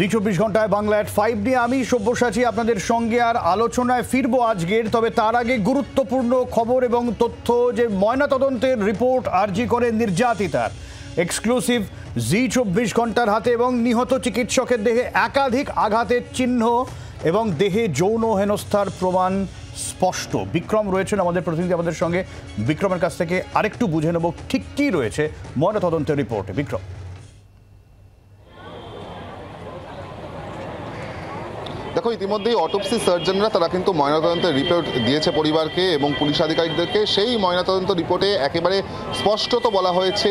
জি চব্বিশ ঘন্টায় বাংলা এট ফাইভ নিয়ে আমি সব্যসাচী আপনাদের সঙ্গে আর আলোচনায় ফিরবো আজকের তবে তার আগে গুরুত্বপূর্ণ খবর এবং তথ্য যে ময়নাতদন্তের রিপোর্ট আর্জি করে নির্যাতিতার এক্সক্লুসিভ জি চব্বিশ ঘন্টার হাতে এবং নিহত চিকিৎসকের দেহে একাধিক আঘাতের চিহ্ন এবং দেহে যৌন হেনস্থার প্রমাণ স্পষ্ট বিক্রম রয়েছেন আমাদের প্রতিনিধি আমাদের সঙ্গে বিক্রমের কাছ থেকে আরেকটু বুঝে নেব ঠিক কী রয়েছে ময়নাতদন্তের রিপোর্টে বিক্রম দেখো ইতিমধ্যেই অটোপসি সার্জনরা তারা কিন্তু ময়নাতদন্তের রিপোর্ট দিয়েছে পরিবারকে এবং পুলিশ আধিকারিকদেরকে সেই ময়নাতদন্ত রিপোর্টে একেবারে স্পষ্টত বলা হয়েছে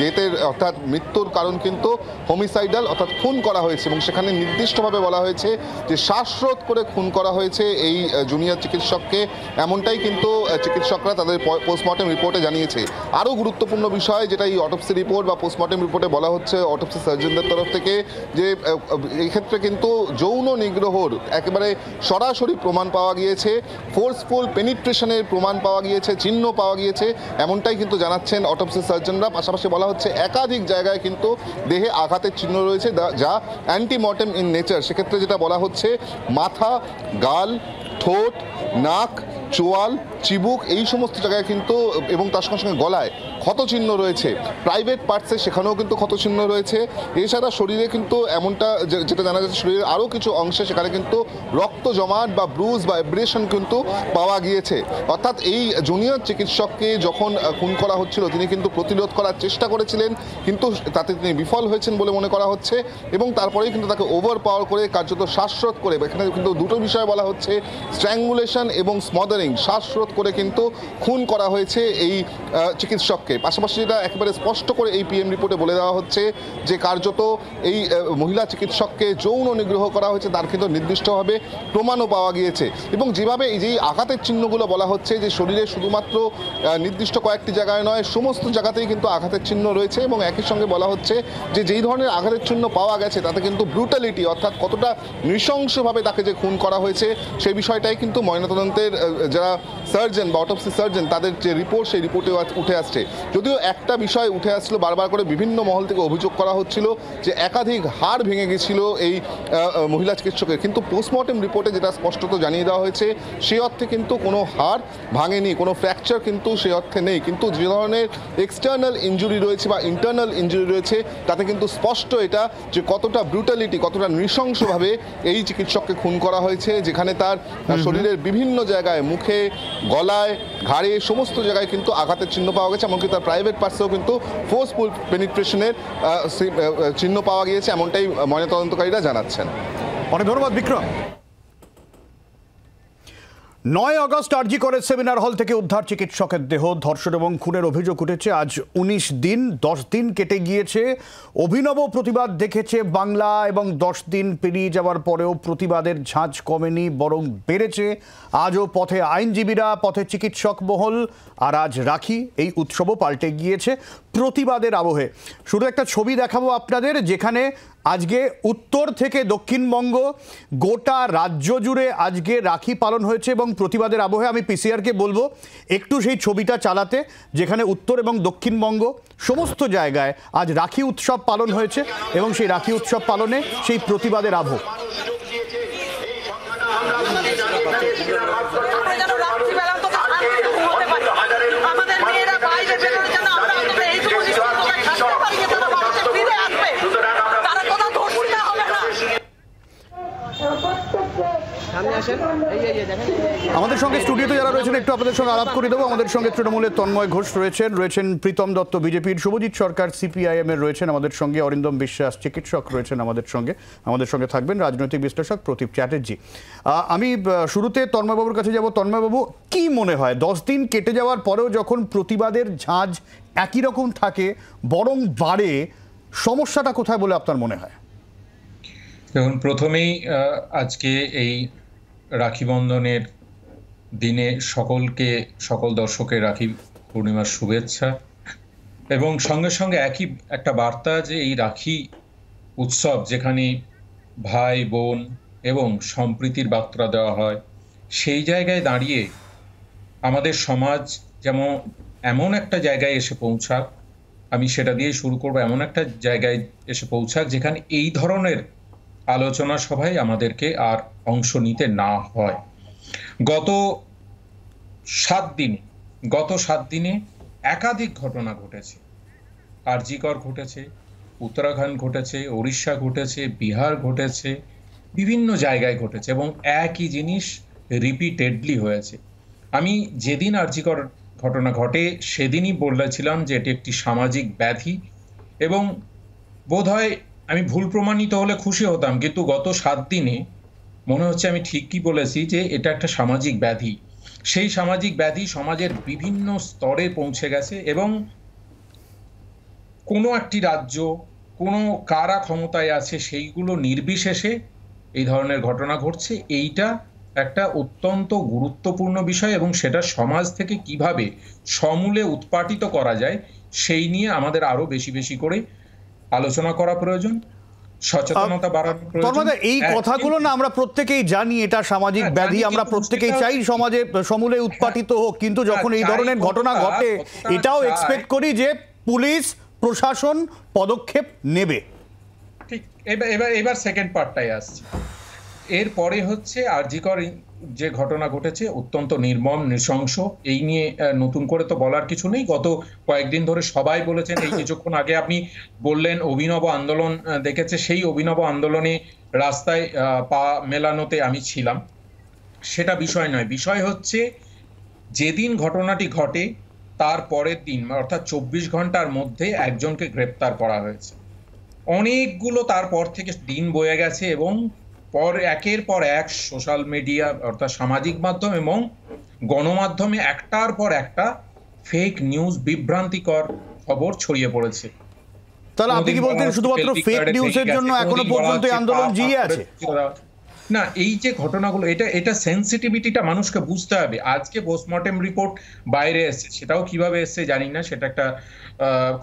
ডেথের অর্থাৎ মৃত্যুর কারণ কিন্তু হোমিসাইডাল অর্থাৎ খুন করা হয়েছে এবং সেখানে নির্দিষ্টভাবে বলা হয়েছে যে শ্বাসরোধ করে খুন করা হয়েছে এই জুনিয়র চিকিৎসককে এমনটাই কিন্তু চিকিৎসকরা তাদের পোস্টমর্টম রিপোর্টে জানিয়েছে আরও গুরুত্বপূর্ণ বিষয় যেটা এই অটোপসি রিপোর্ট বা পোস্টমর্টম রিপোর্টে বলা হচ্ছে অটোপসি সার্জনদের তরফ থেকে যে এক্ষেত্রে কিন্তু যৌন নিগ্রহ করুক একেবারে সরাসরি প্রমাণ পাওয়া গিয়েছে ফোর্সফুল পেনিট্রেশনের প্রমাণ পাওয়া গিয়েছে চিহ্ন পাওয়া গিয়েছে এমনটাই কিন্তু জানাচ্ছেন অটোপসি সার্জনরা পাশাপাশি বলা হচ্ছে একাধিক জায়গায় কিন্তু দেহে আঘাতের চিহ্ন রয়েছে যা অ্যান্টিমর্টেম ইন নেচার সেক্ষেত্রে যেটা বলা হচ্ছে মাথা গাল ঠোঁট নাক চোয়াল চিবুক এই সমস্ত জায়গায় কিন্তু এবং তার সঙ্গে সঙ্গে গলায় ক্ষতচিহ্ন রয়েছে প্রাইভেট পার্টসে সেখানেও কিন্তু ক্ষতচিহ্ন রয়েছে এছাড়া শরীরে কিন্তু এমনটা যেটা জানা যাচ্ছে শরীরের আরও কিছু অংশে সেখানে কিন্তু রক্ত জমাট বা ব্রুজ বা এব্রেশন কিন্তু পাওয়া গিয়েছে অর্থাৎ এই জুনিয়র চিকিৎসককে যখন খুন করা হচ্ছিল তিনি কিন্তু প্রতিরোধ করার চেষ্টা করেছিলেন কিন্তু তাতে তিনি বিফল হয়েছেন বলে মনে করা হচ্ছে এবং তারপরেই কিন্তু তাকে ওভার পাওয়ার করে কার্যত শ্বাসরোধ করে এখানে কিন্তু দুটো বিষয় বলা হচ্ছে স্ট্র্যাঙ্গুলেশন এবং স্মদারিং শ্বাসরোধ করে কিন্তু খুন করা হয়েছে এই চিকিৎসককে পাশাপাশি যেটা একেবারে স্পষ্ট করে এই পিএম রিপোর্টে বলে দেওয়া হচ্ছে যে কার্যত এই মহিলা চিকিৎসককে যৌন নিগ্রহ করা হয়েছে তার কিন্তু নির্দিষ্টভাবে প্রমাণও পাওয়া গিয়েছে এবং যেভাবে এই যেই আঘাতের চিহ্নগুলো বলা হচ্ছে যে শরীরে শুধুমাত্র নির্দিষ্ট কয়েকটি জায়গায় নয় সমস্ত জায়গাতেই কিন্তু আঘাতের চিহ্ন রয়েছে এবং একই সঙ্গে বলা হচ্ছে যে যেই ধরনের আঘাতের চিহ্ন পাওয়া গেছে তাতে কিন্তু ব্রুটালিটি অর্থাৎ কতটা নৃশংসভাবে তাকে যে খুন করা হয়েছে সেই বিষয়টাই কিন্তু ময়নাতদন্তের যারা সার্জন বা অটোপসি সার্জন তাদের যে রিপোর্ট সেই রিপোর্টেও উঠে আসছে যদিও একটা বিষয় উঠে আসছিল বারবার করে বিভিন্ন মহল থেকে অভিযোগ করা হচ্ছিল যে একাধিক হাড় ভেঙে গেছিল এই মহিলা চিকিৎসকের কিন্তু পোস্টমর্টম রিপোর্টে যেটা স্পষ্টত জানিয়ে দেওয়া হয়েছে সে অর্থে কিন্তু কোনো হাড় ভাঙেনি কোনো ফ্র্যাকচার কিন্তু সে অর্থে নেই কিন্তু যে ধরনের এক্সটার্নাল ইঞ্জুরি রয়েছে বা ইন্টারনাল ইঞ্জুরি রয়েছে তাতে কিন্তু স্পষ্ট এটা যে কতটা ব্রুটালিটি কতটা নৃশংসভাবে এই চিকিৎসককে খুন করা হয়েছে যেখানে তার শরীরের বিভিন্ন জায়গায় মুখে গলায় ঘাড়ে সমস্ত জায়গায় কিন্তু আঘাতের চিহ্ন পাওয়া গেছে এমনকি তার প্রাইভেট পার্সেও কিন্তু ফোর্সফুল পেনিট্রেশনের চিহ্ন পাওয়া গিয়েছে এমনটাই ময়নাতদন্তকারীরা জানাচ্ছেন অনেক ধন্যবাদ বিক্রম নয় অগস্ট আরজি করে সেমিনার হল থেকে উদ্ধার চিকিৎসকের দেহ ধর্ষণ এবং খুনের অভিযোগ উঠেছে আজ ১৯ দিন দশ দিন কেটে গিয়েছে অভিনব প্রতিবাদ দেখেছে বাংলা এবং দশ দিন পেরিয়ে যাওয়ার পরেও প্রতিবাদের ঝাঁজ কমেনি বরং বেড়েছে আজও পথে আইনজীবীরা পথে চিকিৎসক মহল আর আজ রাখি এই উৎসবও পাল্টে গিয়েছে প্রতিবাদের আবহে শুধু একটা ছবি দেখাবো আপনাদের যেখানে আজকে উত্তর থেকে দক্ষিণবঙ্গ গোটা রাজ্য জুড়ে আজকে রাখি পালন হয়েছে এবং প্রতিবাদের আবহে আমি পিসিআরকে বলবো একটু সেই ছবিটা চালাতে যেখানে উত্তর এবং দক্ষিণবঙ্গ সমস্ত জায়গায় আজ রাখি উৎসব পালন হয়েছে এবং সেই রাখি উৎসব পালনে সেই প্রতিবাদের আবহ আমাদের সঙ্গে স্টুডিওতে যারা রয়েছেন একটু আপনাদের সঙ্গে আলাপ করে দেবো আমাদের সঙ্গে তৃণমূলের তন্ময় ঘোষ রয়েছেন রয়েছেন প্রীতম দত্ত বিজেপির শুভজিৎ সরকার সিপিআইএম এর রয়েছেন আমাদের সঙ্গে অরিন্দম বিশ্বাস চিকিৎসক রয়েছেন আমাদের সঙ্গে আমাদের সঙ্গে থাকবেন রাজনৈতিক বিশ্লেষক প্রদীপ চ্যাটার্জি আমি শুরুতে তন্ময়বাবুর কাছে যাব তন্ময়বাবু কি মনে হয় দশ দিন কেটে যাওয়ার পরেও যখন প্রতিবাদের ঝাঁজ একই রকম থাকে বরং বাড়ে সমস্যাটা কোথায় বলে আপনার মনে হয় দেখুন প্রথমেই আজকে এই রাখি বন্ধনের দিনে সকলকে সকল দর্শকের রাখি পূর্ণিমার শুভেচ্ছা এবং সঙ্গে সঙ্গে একই একটা বার্তা যে এই রাখি উৎসব যেখানে ভাই বোন এবং সম্প্রীতির বার্তা দেওয়া হয় সেই জায়গায় দাঁড়িয়ে আমাদের সমাজ যেমন এমন একটা জায়গায় এসে পৌঁছাক আমি সেটা দিয়ে শুরু করব এমন একটা জায়গায় এসে পৌঁছাক যেখানে এই ধরনের আলোচনা সভায় আমাদেরকে আর অংশ নিতে না হয় গত সাত দিনে গত সাত দিনে একাধিক ঘটনা ঘটেছে আরজিকর ঘটেছে উত্তরাখণ্ড ঘটেছে উড়িষ্যা ঘটেছে বিহার ঘটেছে বিভিন্ন জায়গায় ঘটেছে এবং একই জিনিস রিপিটেডলি হয়েছে আমি যেদিন আরজিকর ঘটনা ঘটে সেদিনই বলেছিলাম যে এটি একটি সামাজিক ব্যাধি এবং বোধহয় আমি ভুল প্রমাণিত হলে খুশি হতাম কিন্তু গত সাত দিনে মনে হচ্ছে আমি ঠিকই বলেছি যে এটা একটা সামাজিক ব্যাধি সেই সামাজিক ব্যাধি সমাজের বিভিন্ন স্তরে পৌঁছে গেছে এবং কোনো একটি রাজ্য কোনো কারা ক্ষমতায় আছে সেইগুলো নির্বিশেষে এই ধরনের ঘটনা ঘটছে এইটা একটা অত্যন্ত গুরুত্বপূর্ণ বিষয় এবং সেটা সমাজ থেকে কিভাবে সমূলে উৎপাটিত করা যায় সেই নিয়ে আমাদের আরও বেশি বেশি করে আলোচনা করা প্রয়োজন এই হ্যাঁ, কথাগুলো না আমরা প্রত্যেকেই জানি এটা সামাজিক হ্যাঁ, ব্যাধি আমরা প্রত্যেকেই চাই সমাজে হ্যাঁ, সমূলে উৎপাটিত হোক কিন্তু যখন এই ধরনের ঘটনা ঘটে এটাও এক্সপেক্ট করি যে পুলিশ প্রশাসন পদক্ষেপ নেবে ঠিক এবার এবার এবার সেকেন্ড পার্টটাই আসছে এরপরে হচ্ছে আরজিকর যে ঘটনা ঘটেছে অত্যন্ত নির্মম নৃশংস এই নিয়ে নতুন করে তো বলার কিছু নেই গত কয়েকদিন ধরে সবাই বলেছেন এই কিছুক্ষণ আগে আপনি বললেন অভিনব আন্দোলন দেখেছে সেই অভিনব আন্দোলনে রাস্তায় পা মেলানোতে আমি ছিলাম সেটা বিষয় নয় বিষয় হচ্ছে যেদিন ঘটনাটি ঘটে তার পরের দিন অর্থাৎ চব্বিশ ঘন্টার মধ্যে একজনকে গ্রেপ্তার করা হয়েছে অনেকগুলো তারপর থেকে দিন বয়ে গেছে এবং পর একের পর এক সোশ্যাল মিডিয়া অর্থাৎ সামাজিক মাধ্যম এবং গণমাধ্যমে একটার পর একটা ফেক নিউজ বিভ্রান্তিকর খবর ছড়িয়ে পড়েছে তাহলে আপনি কি বলতেন শুধুমাত্র ফেক নিউজের জন্য এখনো পর্যন্ত আন্দোলন জিয়ে আছে না এই যে ঘটনাগুলো এটা এটা সেন্সিটিভিটিটা মানুষকে বুঝতে হবে আজকে পোস্টমর্টেম রিপোর্ট বাইরে এসছে সেটাও কিভাবে এসছে জানি না সেটা একটা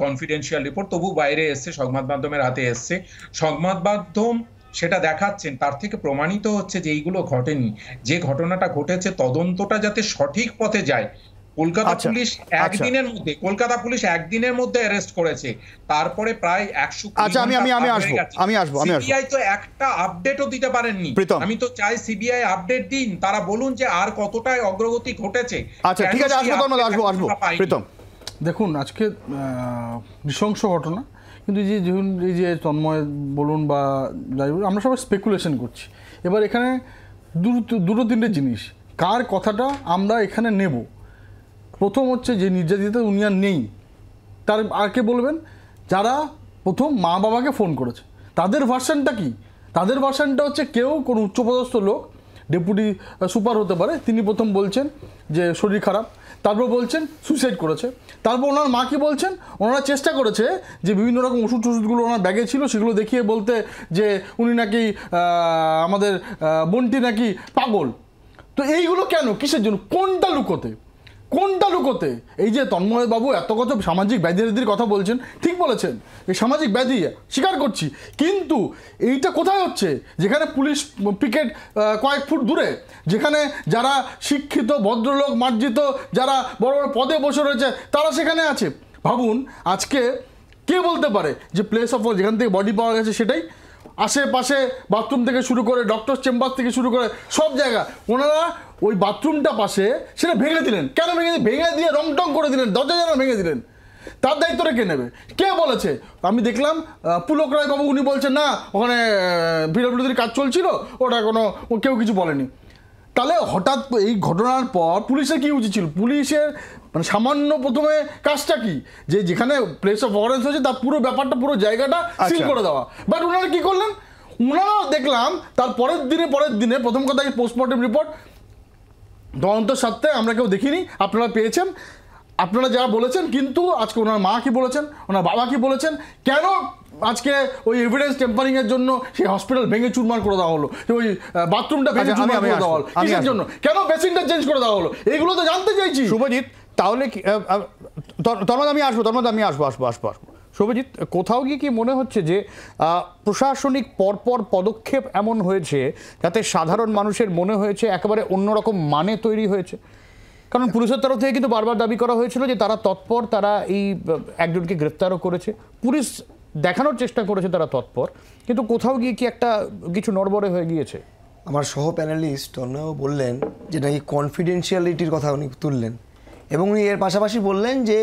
কনফিডেন্সিয়াল রিপোর্ট তবু বাইরে এসছে সংবাদ মাধ্যমের হাতে এসছে সংবাদ মাধ্যম সেটা দেখাচ্ছেন তার থেকে প্রমাণিত হচ্ছে যে এইগুলো ঘটেনি যে ঘটনাটা ঘটেছে তদন্তটা যাতে সঠিক পথে যায় কলকাতা আচ্ছা, পুলিশ আচ্ছা। একদিনের মধ্যে কলকাতা পুলিশ একদিনের মধ্যে অ্যারেস্ট করেছে তারপরে প্রায় একশো আচ্ছা আমি আমি আমি আসবো আমি আসবো আমি সিবিআই তো একটা আপডেটও দিতে পারেননি আমি তো চাই সিবিআই আপডেট দিন তারা বলুন যে আর কতটায় অগ্রগতি ঘটেছে আচ্ছা ঠিক আছে আসবো আসবো আসবো প্রীতম দেখুন আজকে নৃশংস ঘটনা কিন্তু যে ধরুন এই যে তন্ময় বলুন বা যাই বলুন আমরা সবাই স্পেকুলেশন করছি এবার এখানে দুটো তিনটে জিনিস কার কথাটা আমরা এখানে নেব প্রথম হচ্ছে যে নির্যাতিত উনি আর নেই তার আর কে বলবেন যারা প্রথম মা বাবাকে ফোন করেছে তাদের ভার্সানটা কি তাদের ভার্সানটা হচ্ছে কেউ কোনো উচ্চপদস্থ লোক ডেপুটি সুপার হতে পারে তিনি প্রথম বলছেন যে শরীর খারাপ তারপর বলছেন সুইসাইড করেছে তারপর ওনার মা কি বলছেন ওনারা চেষ্টা করেছে যে বিভিন্ন রকম ওষুধ টষুধগুলো ওনার ব্যাগে ছিল সেগুলো দেখিয়ে বলতে যে উনি নাকি আমাদের বন্টি নাকি পাগল তো এইগুলো কেন কিসের জন্য কোনটা লুকোতে কোনটা লুকোতে এই যে তন্ময় বাবু এত কত সামাজিক ব্যাধির কথা বলছেন ঠিক বলেছেন এই সামাজিক ব্যাধি স্বীকার করছি কিন্তু এইটা কোথায় হচ্ছে যেখানে পুলিশ পিকেট কয়েক ফুট দূরে যেখানে যারা শিক্ষিত ভদ্রলোক মার্জিত যারা বড় বড় পদে বসে রয়েছে তারা সেখানে আছে ভাবুন আজকে কে বলতে পারে যে প্লেস অফ যেখান থেকে বডি পাওয়া গেছে সেটাই আশেপাশে বাথরুম থেকে শুরু করে ডক্টর চেম্বার থেকে শুরু করে সব জায়গা ওনারা ওই বাথরুমটা পাশে সেটা ভেঙে দিলেন কেন ভেঙে ভেঙে দিয়ে রং টং করে দিলেন দরজা যেন ভেঙে দিলেন তার দায়িত্বটা কে নেবে কে বলেছে আমি দেখলাম পুলক রায় বাবু উনি বলছেন না ওখানে ভিডব্লিউডির কাজ চলছিল ওটা কোনো কেউ কিছু বলেনি তাহলে হঠাৎ এই ঘটনার পর পুলিশের কী উচিত ছিল পুলিশের মানে সামান্য প্রথমে কাজটা কি যে যেখানে প্লেস অফ অরেন্স হয়েছে তার পুরো ব্যাপারটা পুরো জায়গাটা সিল আচ্ছা। করে দেওয়া বাট ওনারা কি করলেন ওনারাও দেখলাম তার পরের দিনে পরের দিনে প্রথম কথা এই পোস্টমর্টম রিপোর্ট তদন্ত সত্ত্বে আমরা কেউ দেখিনি আপনারা পেয়েছেন আপনারা যা বলেছেন কিন্তু আজকে ওনার মা কি বলেছেন ওনার বাবা কি বলেছেন কেন আজকে ওই এভিডেন্স টেম্পারিংয়ের জন্য সেই হসপিটাল ভেঙে চুরমার করে দেওয়া হলো ওই বাথরুমটা ভেঙে আচ্ছা, চুরমার করে দেওয়া হলো কিসের জন্য কেন বেসিনটা চেঞ্জ করে দেওয়া হলো এইগুলো তো জানতে চাইছি শুভজিৎ তাহলে কি তন্মদ আমি আসবো তন্মদ আমি আসবো আসবো আসবো আসবো শুভজিৎ কোথাও গিয়ে কি মনে হচ্ছে যে প্রশাসনিক পরপর পদক্ষেপ এমন হয়েছে যাতে সাধারণ মানুষের মনে হয়েছে একেবারে অন্যরকম মানে তৈরি হয়েছে কারণ পুলিশের তরফ থেকে কিন্তু বারবার দাবি করা হয়েছিল যে তারা তৎপর তারা এই একজনকে গ্রেপ্তারও করেছে পুলিশ দেখানোর চেষ্টা করেছে তারা তৎপর কিন্তু কোথাও গিয়ে কি একটা কিছু নড়বড়ে হয়ে গিয়েছে আমার সহ প্যানেলিস্ট অন্য বললেন যে নাকি কনফিডেন্সিয়ালিটির কথা উনি তুললেন এবং উনি এর পাশাপাশি বললেন যে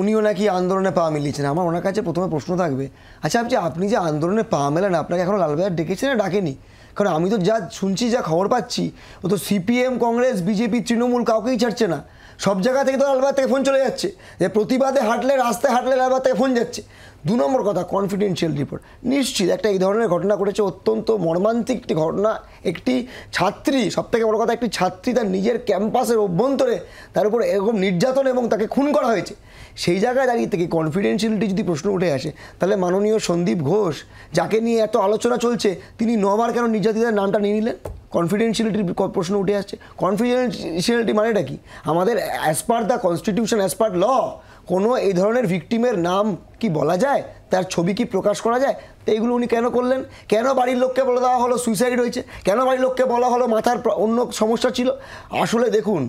উনিও নাকি আন্দোলনে পা মিলিয়েছেন আমার ওনার কাছে প্রথমে প্রশ্ন থাকবে আচ্ছা আপনি আপনি যে আন্দোলনে পা মেলেন আপনাকে এখনও লালবাজার ডেকেছেন না ডাকেনি কারণ আমি তো যা শুনছি যা খবর পাচ্ছি ও তো সিপিএম কংগ্রেস বিজেপি তৃণমূল কাউকেই ছাড়ছে না সব জায়গা থেকে তো লালবাগ থেকে ফোন চলে যাচ্ছে যে প্রতিবাদে হাঁটলে রাস্তায় হাঁটলে লালবাগ থেকে ফোন যাচ্ছে দু নম্বর কথা কনফিডেন্সিয়াল রিপোর্ট নিশ্চিত একটা এই ধরনের ঘটনা ঘটেছে অত্যন্ত মর্মান্তিক একটি ঘটনা একটি ছাত্রী সবথেকে বড় কথা একটি ছাত্রী তার নিজের ক্যাম্পাসের অভ্যন্তরে তার উপর এরকম নির্যাতন এবং তাকে খুন করা হয়েছে সেই জায়গায় দাঁড়িয়ে থেকে কনফিডেন্সিয়ালিটি যদি প্রশ্ন উঠে আসে তাহলে মাননীয় সন্দীপ ঘোষ যাকে নিয়ে এত আলোচনা চলছে তিনি নবার কেন নির্যাতিতার নামটা নিয়ে নিলেন কনফিডেন্সিয়ালিটির প্রশ্ন উঠে আসছে কনফিডেন্সিয়ালিটি মানেটা কি আমাদের as per the constitution as per law কোনো এই ধরনের ভিকটিমের নাম কি বলা যায় তার ছবি কি প্রকাশ করা যায় তো এইগুলো উনি কেন করলেন কেন বাড়ির লোককে বলে দেওয়া হলো সুইসাইড হয়েছে কেন বাড়ির লোককে বলা হলো মাথার অন্য সমস্যা ছিল আসলে দেখুন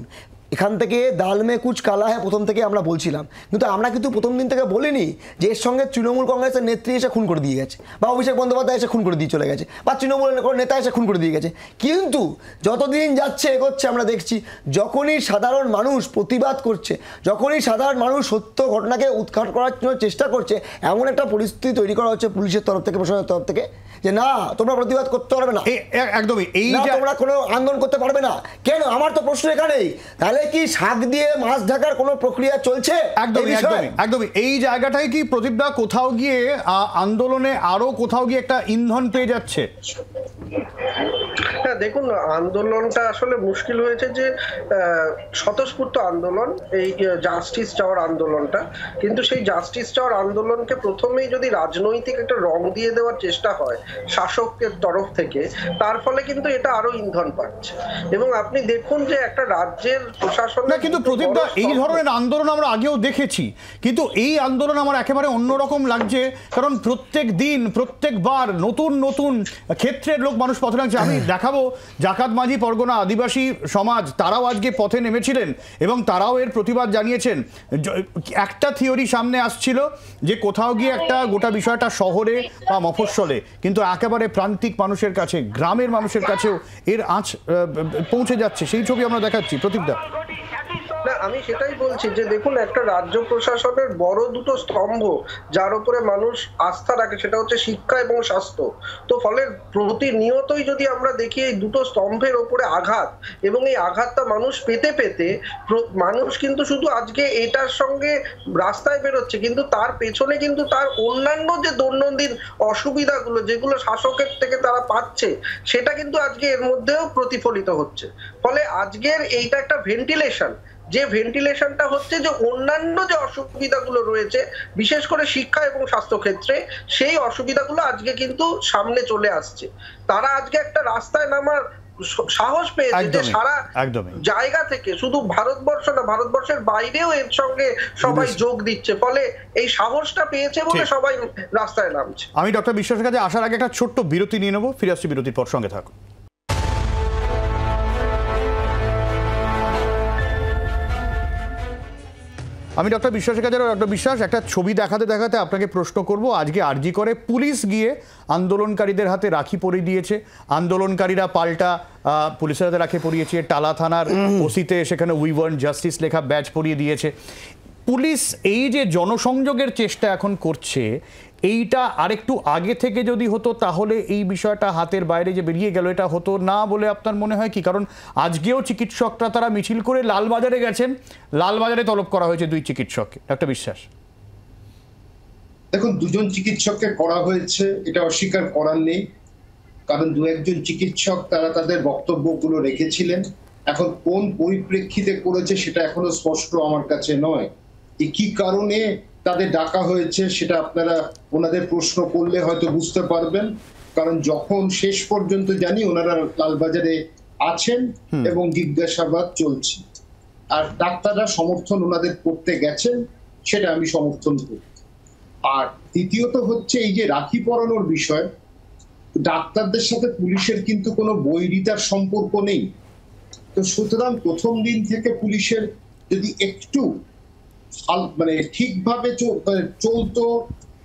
এখান থেকে দাল মে কুচ কালা হ্যাঁ প্রথম থেকে আমরা বলছিলাম কিন্তু আমরা কিন্তু প্রথম দিন থেকে বলিনি যে এর সঙ্গে তৃণমূল কংগ্রেসের নেত্রী এসে খুন করে দিয়ে গেছে বা অভিষেক বন্দ্যোপাধ্যায় এসে খুন করে দিয়ে চলে গেছে বা তৃণমূল নেতা এসে খুন করে দিয়ে গেছে কিন্তু যতদিন যাচ্ছে এগোচ্ছে আমরা দেখছি যখনই সাধারণ মানুষ প্রতিবাদ করছে যখনই সাধারণ মানুষ সত্য ঘটনাকে উৎখাট করার জন্য চেষ্টা করছে এমন একটা পরিস্থিতি তৈরি করা হচ্ছে পুলিশের তরফ থেকে প্রশাসনের তরফ থেকে যে না তোমরা প্রতিবাদ করতে পারবে না একদমই এই তোমরা কোনো আন্দোলন করতে পারবে না কেন আমার তো প্রশ্ন এখানেই তাহলে কি শাক দিয়ে মাছ ঢাকার কোনো প্রক্রিয়া চলছে একদমই একদমই এই জায়গাটায় কি প্রদীপদা কোথাও গিয়ে আন্দোলনে আরো কোথাও গিয়ে একটা ইন্ধন পেয়ে যাচ্ছে হ্যাঁ দেখুন আন্দোলনটা আসলে মুশকিল হয়েছে যে স্বতঃস্ফূর্ত আন্দোলন এই জাস্টিস চাওয়ার আন্দোলনটা কিন্তু সেই জাস্টিস চাওয়ার আন্দোলনকে প্রথমেই যদি রাজনৈতিক একটা রং দিয়ে দেওয়ার চেষ্টা হয় শাসকের তরফ থেকে তার ফলে কিন্তু এটা আরো ইন্ধন পাচ্ছে এবং আপনি দেখুন যে একটা রাজ্যের প্রশাসন না কিন্তু প্রদীপদা এই ধরনের আন্দোলন আমরা আগেও দেখেছি কিন্তু এই আন্দোলন আমার একেবারে অন্যরকম লাগছে কারণ প্রত্যেক দিন প্রত্যেকবার নতুন নতুন ক্ষেত্রের লোক মানুষ পথে নামছে আমি হ্যাঁ। দেখাবো জাকাত মাঝি পরগনা আদিবাসী সমাজ তারাও আজকে পথে নেমেছিলেন এবং তারাও এর প্রতিবাদ জানিয়েছেন একটা থিওরি সামনে আসছিল যে কোথাও গিয়ে একটা গোটা বিষয়টা শহরে বা মফস্বলে কিন্তু একেবারে প্রান্তিক মানুষের কাছে গ্রামের মানুষের কাছেও এর আঁচ পৌঁছে যাচ্ছে সেই ছবি আমরা দেখাচ্ছি প্রতীকদা না আমি সেটাই বলছি যে দেখুন একটা রাজ্য প্রশাসনের বড় দুটো স্তম্ভ যার উপরে মানুষ আস্থা রাখে সেটা হচ্ছে শিক্ষা এবং স্বাস্থ্য তো ফলে প্রতিনিয়তই যদি আমরা দেখি এই দুটো স্তম্ভের ওপরে আঘাত এবং এই আঘাতটা মানুষ পেতে পেতে মানুষ কিন্তু শুধু আজকে এটার সঙ্গে রাস্তায় বেরোচ্ছে কিন্তু তার পেছনে কিন্তু তার অন্যান্য যে দৈনন্দিন অসুবিধাগুলো যেগুলো শাসকের থেকে তারা পাচ্ছে সেটা কিন্তু আজকে এর মধ্যেও প্রতিফলিত হচ্ছে ফলে আজকের এইটা একটা ভেন্টিলেশন যে ভেন্টিলেশনটা হচ্ছে যে অন্যান্য যে অসুবিধাগুলো রয়েছে বিশেষ করে শিক্ষা এবং স্বাস্থ্যক্ষেত্রে সেই অসুবিধাগুলো আজকে কিন্তু সামনে চলে আসছে তারা আজকে একটা রাস্তায় নামার সাহস পেয়েছে সারা জায়গা থেকে শুধু ভারতবর্ষ না ভারতবর্ষের বাইরেও এর সঙ্গে সবাই যোগ দিচ্ছে ফলে এই সাহসটা পেয়েছে বলে সবাই রাস্তায় নামছে আমি ডক্টর বিশ্বাসের কাছে আসার আগে একটা ছোট্ট বিরতি নিয়ে নেবো ফিরে আসছি বিরতির পর সঙ্গে থাকুন আমি ডক্টর বিশ্বাসের কাছে ডক্টর বিশ্বাস একটা ছবি দেখাতে দেখাতে আপনাকে প্রশ্ন করব আজকে আরজি করে পুলিশ গিয়ে আন্দোলনকারীদের হাতে রাখি পরিয়ে দিয়েছে আন্দোলনকারীরা পাল্টা পুলিশের হাতে রাখি পরিয়েছে টালা থানার ওসিতে সেখানে উই ওয়ান্ট জাস্টিস লেখা ব্যাচ পরিয়ে দিয়েছে পুলিশ এই যে জনসংযোগের চেষ্টা এখন করছে এইটা আরেকটু আগে থেকে যদি হতো তাহলে এই বিষয়টা হাতের বাইরে যে বেরিয়ে গেল এটা হতো না বলে আপনার মনে হয় কি কারণ আজকেও চিকিৎসকরা তারা মিছিল করে লালবাজারে গেছেন লালবাজারে তলব করা হয়েছে দুই চিকিৎসককে ডাক্তার বিশ্বাস দেখুন দুজন চিকিৎসককে করা হয়েছে এটা অস্বীকার করার নেই কারণ দু একজন চিকিৎসক তারা তাদের বক্তব্যগুলো রেখেছিলেন এখন কোন পরিপ্রেক্ষিতে করেছে সেটা এখনো স্পষ্ট আমার কাছে নয় কি কারণে তাদের ডাকা হয়েছে সেটা আপনারা ওনাদের প্রশ্ন করলে হয়তো বুঝতে পারবেন কারণ যখন শেষ পর্যন্ত জানি ওনারা লালবাজারে আছেন এবং জিজ্ঞাসাবাদ চলছে আর ডাক্তাররা সমর্থন ওনাদের করতে গেছেন সেটা আমি সমর্থন করি আর দ্বিতীয়ত হচ্ছে এই যে রাখি পরানোর বিষয় ডাক্তারদের সাথে পুলিশের কিন্তু কোনো বৈরিতার সম্পর্ক নেই তো সুতরাং প্রথম দিন থেকে পুলিশের যদি একটু মানে ঠিকভাবে মানে চলতো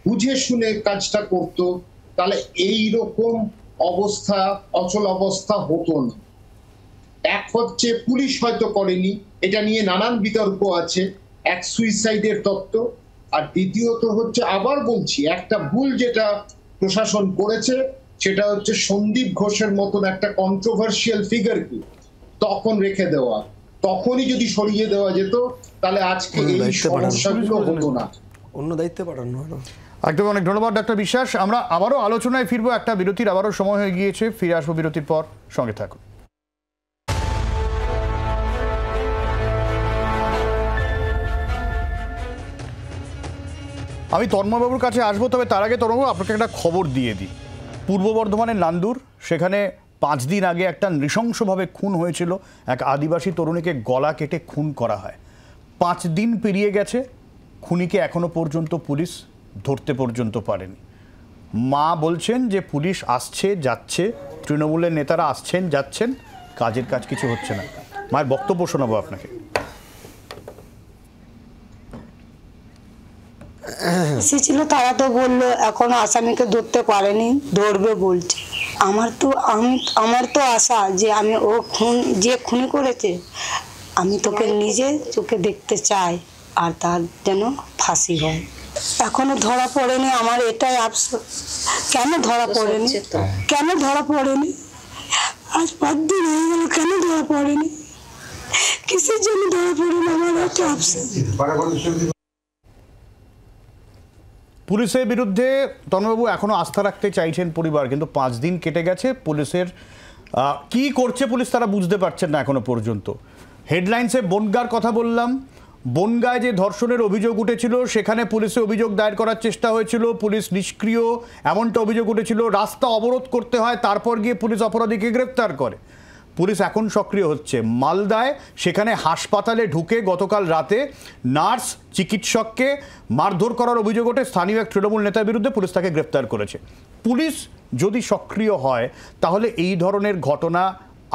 বুঝে শুনে কাজটা করত তাহলে এই রকম অবস্থা অচল অবস্থা হতো না এক হচ্ছে পুলিশ হয়তো করেনি এটা নিয়ে নানান বিতর্ক আছে এক সুইসাইডের তত্ত্ব আর দ্বিতীয়ত হচ্ছে আবার বলছি একটা ভুল যেটা প্রশাসন করেছে সেটা হচ্ছে সন্দীপ ঘোষের মতন একটা কন্ট্রোভার্সিয়াল ফিগারকে তখন রেখে দেওয়া তখনই যদি সরিয়ে দেওয়া যেত তাহলে আজকে এই সমস্যাগুলো হতো না অন্য দায়িত্বে পাঠানো হলো একদম অনেক ধন্যবাদ ডাক্তার বিশ্বাস আমরা আবারও আলোচনায় ফিরবো একটা বিরতির আবারও সময় হয়ে গিয়েছে ফিরে আসবো বিরতির পর সঙ্গে থাকুন আমি তন্ময়বাবুর কাছে আসবো তবে তার আগে তরঙ্গ আপনাকে একটা খবর দিয়ে দিই পূর্ব বর্ধমানের নান্দুর সেখানে পাঁচ দিন আগে একটা নৃশংসভাবে খুন হয়েছিল এক আদিবাসী তরুণীকে গলা কেটে খুন করা হয় পাঁচ দিন পেরিয়ে গেছে খুনিকে এখনও পর্যন্ত পুলিশ ধরতে পর্যন্ত পারেনি মা বলছেন যে পুলিশ আসছে যাচ্ছে তৃণমূলের নেতারা আসছেন যাচ্ছেন কাজের কাজ কিছু হচ্ছে না মায়ের বক্তব্য শোনাবো আপনাকে এসেছিল তারা তো বললো এখন আসামিকে ধরতে পারেনি ধরবে বলছে আমার তো আমি আমার তো আশা যে আমি ও খুন যে খুন করেছে আমি তোকে নিজে চোখে দেখতে চাই আর তার যেন ফাঁসি হয় এখনো ধরা পড়েনি আমার এটাই আফসোস কেন ধরা পড়েনি কেন ধরা পড়েনি আজ পাঁচ দিন হয়ে গেল কেন ধরা পড়েনি কিসের জন্য ধরা পড়েনি আমার একটা আফসোস পুলিশের বিরুদ্ধে তনুবাবু এখনও আস্থা রাখতে চাইছেন পরিবার কিন্তু পাঁচ দিন কেটে গেছে পুলিশের কি করছে পুলিশ তারা বুঝতে পারছেন না এখনো পর্যন্ত হেডলাইন্সে বনগার কথা বললাম বনগায় যে ধর্ষণের অভিযোগ উঠেছিল সেখানে পুলিশে অভিযোগ দায়ের করার চেষ্টা হয়েছিল পুলিশ নিষ্ক্রিয় এমনটা অভিযোগ উঠেছিল রাস্তা অবরোধ করতে হয় তারপর গিয়ে পুলিশ অপরাধীকে গ্রেপ্তার করে পুলিশ এখন সক্রিয় হচ্ছে মালদায় সেখানে হাসপাতালে ঢুকে গতকাল রাতে নার্স চিকিৎসককে মারধর করার অভিযোগ ওঠে স্থানীয় এক তৃণমূল নেতার বিরুদ্ধে পুলিশ তাকে গ্রেপ্তার করেছে পুলিশ যদি সক্রিয় হয় তাহলে এই ধরনের ঘটনা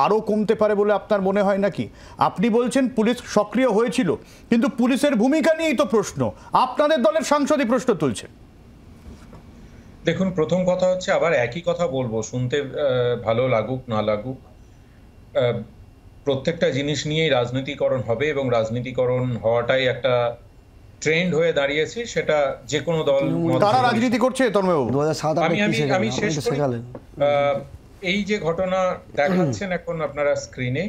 আরও কমতে পারে বলে আপনার মনে হয় নাকি আপনি বলছেন পুলিশ সক্রিয় হয়েছিল কিন্তু পুলিশের ভূমিকা নিয়েই তো প্রশ্ন আপনাদের দলের সাংসদই প্রশ্ন তুলছে দেখুন প্রথম কথা হচ্ছে আবার একই কথা বলবো শুনতে ভালো লাগুক না লাগুক প্রত্যেকটা জিনিস নিয়েই রাজনীতিকরণ হবে এবং রাজনীতিকরণ হওয়াটাই একটা ট্রেন্ড হয়ে দাঁড়িয়েছে সেটা যে কোনো দল তারা রাজনীতি করছে আমি শেষ এই যে ঘটনা দেখাচ্ছেন এখন আপনারা স্ক্রিনে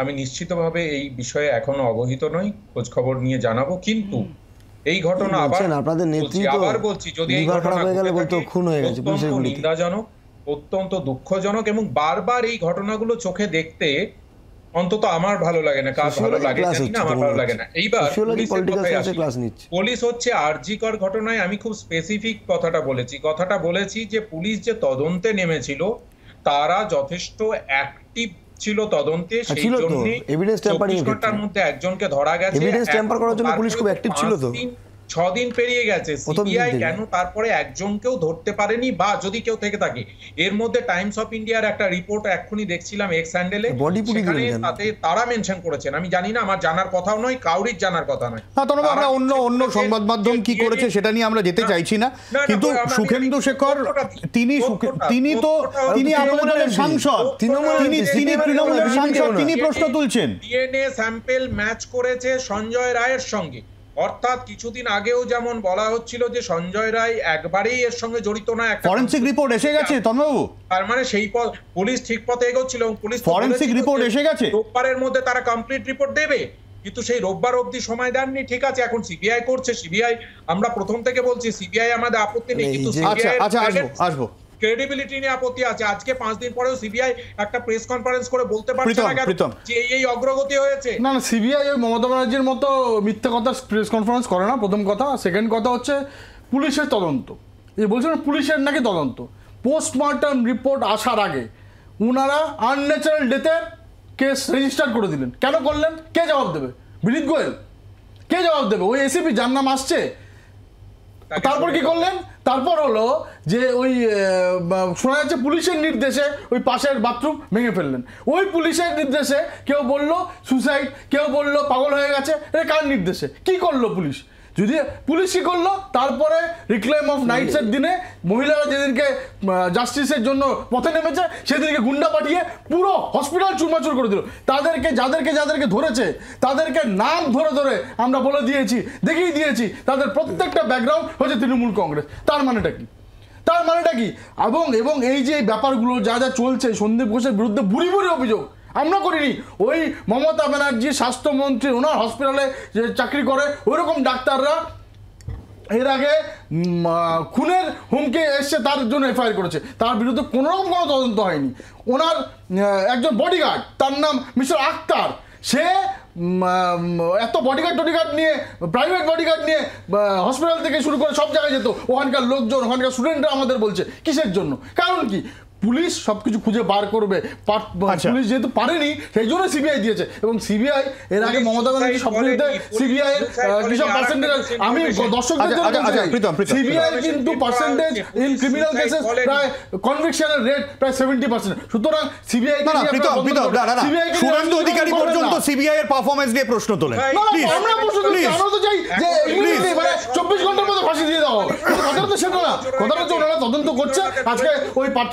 আমি নিশ্চিতভাবে এই বিষয়ে এখনো অবহিত নই খোঁজ খবর নিয়ে জানাবো কিন্তু এই ঘটনা আবার আপনাদের নেতৃত্ব আবার বলছি যদি এই ঘটনা হয়ে গেলে বলতো খুন হয়ে গেছে পুলিশের গুলিতে নিন্দাজনক অত্যন্ত দুঃখজনক এবং বারবার এই ঘটনাগুলো চোখে দেখতে অন্তত আমার ভালো লাগে না কার ভালো লাগে না আমার ভালো লাগে না এইবার পুলিশ হচ্ছে আরজিকর ঘটনায় আমি খুব স্পেসিফিক কথাটা বলেছি কথাটা বলেছি যে পুলিশ যে তদন্তে নেমেছিল তারা যথেষ্ট অ্যাক্টিভ ছিল তদন্তে হ্যাঁ, সেই জন্য এভিডেন্স ট্যাম্পারিং ঘন্টার মধ্যে একজনকে ধরা গেছে এভিডেন্স ট্যাম্পার করার জন্য পুলিশ খুব অ্যাক্টিভ ছিল তো ছদিন পেরিয়ে গেছে সিবিআই কেন তারপরে একজনকেও ধরতে পারেনি বা যদি কেউ থেকে থাকে এর মধ্যে টাইমস অফ ইন্ডিয়ার একটা রিপোর্ট এখনই দেখছিলাম এক্স হ্যান্ডেলে সেখানে তাতে তারা মেনশন করেছেন আমি জানি না আমার জানার কথাও নয় কাউরির জানার কথা নয় না তোমরা আমরা অন্য অন্য সংবাদ মাধ্যম কি করেছে সেটা নিয়ে আমরা যেতে চাইছি না কিন্তু সুখেন্দু শেখর তিনি তিনি তো তিনি আপনাদের সাংসদ তিনি তিনি তৃণমূলের সাংসদ তিনি প্রশ্ন তুলছেন ডিএনএ স্যাম্পেল ম্যাচ করেছে সঞ্জয় রায়ের সঙ্গে অর্থাৎ কিছুদিন আগেও যেমন বলা হচ্ছিল যে সঞ্জয় রায় একবারেই এর সঙ্গে জড়িত না ফরেনসিক রিপোর্ট এসে গেছে আচ্ছা। তন্ময়বাবু তার মানে সেই পথ পুলিশ ঠিক পথে এগোচ্ছিল এবং পুলিশ ফরেনসিক রিপোর্ট এসে গেছে রোববারের মধ্যে তারা কমপ্লিট রিপোর্ট দেবে কিন্তু সেই রোববার অবধি সময় দেননি ঠিক আছে এখন সিবিআই করছে সিবিআই আমরা প্রথম থেকে বলছি সিবিআই আমাদের আপত্তি নেই কিন্তু আচ্ছা, আচ্ছা আসবো আসবো ক্রেডিবিলিটি নিয়ে আপত্তি আছে আজকে পাঁচ দিন পরেও সিবিআই একটা প্রেস কনফারেন্স করে বলতে পারছে না যে এই অগ্রগতি হয়েছে না না সিবিআই ওই মমতা ব্যানার্জির মতো মিথ্যা কথা প্রেস কনফারেন্স করে না প্রথম কথা সেকেন্ড কথা হচ্ছে পুলিশের তদন্ত যে বলছেন পুলিশের নাকি তদন্ত পোস্টমর্টম রিপোর্ট আসার আগে ওনারা আনন্যাচারাল ডেথে কেস রেজিস্টার করে দিলেন কেন করলেন কে জবাব দেবে বিনীত গোয়েল কে জবাব দেবে ওই এসিপি যার নাম আসছে তারপর কি করলেন তারপর হলো যে ওই শোনা যাচ্ছে পুলিশের নির্দেশে ওই পাশের বাথরুম ভেঙে ফেললেন ওই পুলিশের নির্দেশে কেউ বলল সুসাইড কেউ বলল পাগল হয়ে গেছে এটা কার নির্দেশে কি করলো পুলিশ যদি পুলিশই করলো তারপরে রিক্লেম অফ নাইটসের দিনে মহিলারা যেদিনকে জাস্টিসের জন্য পথে নেমেছে সেদিনকে গুন্ডা পাঠিয়ে পুরো হসপিটাল চুরমাচুর করে দিল তাদেরকে যাদেরকে যাদেরকে ধরেছে তাদেরকে নাম ধরে ধরে আমরা বলে দিয়েছি দেখিয়ে দিয়েছি তাদের প্রত্যেকটা ব্যাকগ্রাউন্ড হচ্ছে তৃণমূল কংগ্রেস তার মানেটা কি তার মানেটা কি এবং এবং এই যে ব্যাপারগুলো যা যা চলছে সন্দীপ ঘোষের বিরুদ্ধে বুড়ি বুড়ি অভিযোগ আমরা করিনি ওই মমতা ব্যানার্জি স্বাস্থ্যমন্ত্রী ওনার হসপিটালে যে চাকরি করে ওইরকম ডাক্তাররা এর আগে খুনের হুমকি এসছে তার জন্য এফআইআর করেছে তার বিরুদ্ধে কোনোরকম কোনো তদন্ত হয়নি ওনার একজন বডিগার্ড তার নাম মিস্টার আক্তার সে এত বডিগার্ড টডিগার্ড নিয়ে প্রাইভেট বডিগার্ড নিয়ে হসপিটাল থেকে শুরু করে সব জায়গায় যেত ওখানকার লোকজন ওখানকার স্টুডেন্টরা আমাদের বলছে কিসের জন্য কারণ কি পুলিশ সবকিছু খুঁজে বার করবে আচ্ছা। পুলিশ যেহেতু পারেনি সেই জন্য সিবিআই দিয়েছে এবং সিবিআই এর আগে মমতা ব্যানার্জি সম্পর্কিত সিবিআই কিসব পার্সেন্টেজ আমি সিবিআই কিন্তু পার্সেন্টেজ ইন ক্রিমিনাল কেসেস প্রায় কনভিকশনের রেট প্রায় সেভেন্টি পার্সেন্ট সুতরাং সিবিআই না প্রীতম প্রীতম অধিকারী পর্যন্ত সিবিআই এর নিয়ে প্রশ্ন তোলে আমরা প্রশ্ন তুলি আমরা তো চাই যে ইমিডিয়েটলি মানে ঘন্টার মধ্যে ফাঁসি দিয়ে দাও কথাটা তো সেটা না কথাটা ওনারা তদন্ত করছে আজকে ওই পার্থ